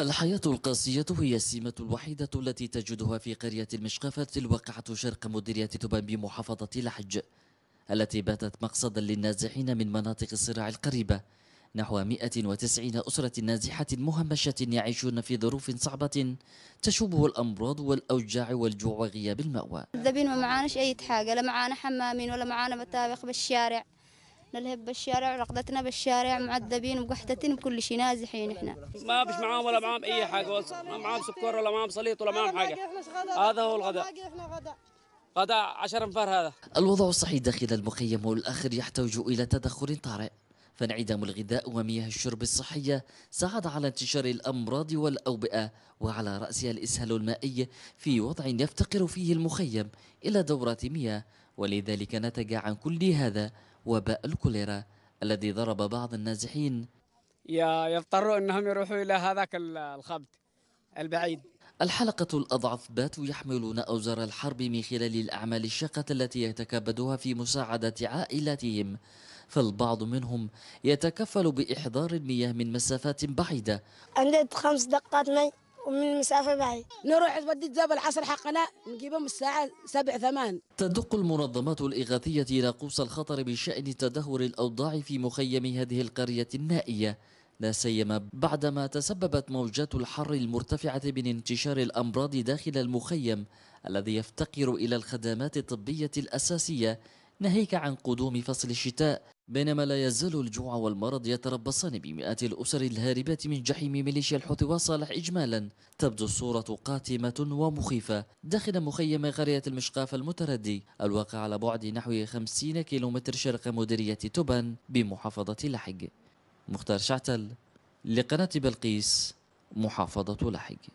الحياة القاسية هي السمة الوحيدة التي تجدها في قرية المشقفة الواقعة شرق مديرية تبان بمحافظة لحج التي باتت مقصدا للنازحين من مناطق الصراع القريبة نحو 190 أسرة نازحة مهمشة يعيشون في ظروف صعبة تشوبه الأمراض والأوجاع والجوع وغياب المأوى ذبين ما معناش أي حاجة لا معانا حمامين ولا معانا مطابخ بالشارع نلهب بالشارع رقدتنا بالشارع معذبين بقحتتين بكل شيء نازحين احنا ما فيش معاهم ولا معاهم اي حاجه ما معاهم سكر ولا معاهم سليط ولا معاهم حاجه هذا هو الغداء غدا 10 انفار هذا الوضع الصحي داخل المخيم الآخر يحتاج إلى تدخل طارئ فانعدام الغذاء ومياه الشرب الصحية ساعد على انتشار الأمراض والأوبئة وعلى رأسها الإسهال المائي في وضع يفتقر فيه المخيم إلى دورات مياه ولذلك نتج عن كل هذا وباء الكوليرا الذي ضرب بعض النازحين يضطروا أنهم يروحوا إلى هذاك الخبط البعيد الحلقة الأضعف باتوا يحملون أوزار الحرب من خلال الأعمال الشاقة التي يتكبدها في مساعدة عائلاتهم فالبعض منهم يتكفل بإحضار المياه من مسافات بعيدة عندي خمس دقات مي ومن مسافة بعيد نروح ودي جبل عصر حقنا نجيبهم الساعة سبع ثمان تدق المنظمات الإغاثية ناقوس الخطر بشأن تدهور الأوضاع في مخيم هذه القرية النائية لا سيما بعدما تسببت موجات الحر المرتفعة من انتشار الأمراض داخل المخيم الذي يفتقر إلى الخدمات الطبية الأساسية ناهيك عن قدوم فصل الشتاء بينما لا يزال الجوع والمرض يتربصان بمئات الأسر الهاربات من جحيم ميليشيا الحوثي وصالح إجمالا تبدو الصورة قاتمة ومخيفة داخل مخيم قرية المشقاف المتردي الواقع على بعد نحو 50 كيلومتر شرق مديرية توبان بمحافظة لحج مختار شعتل لقناة بلقيس محافظة لحج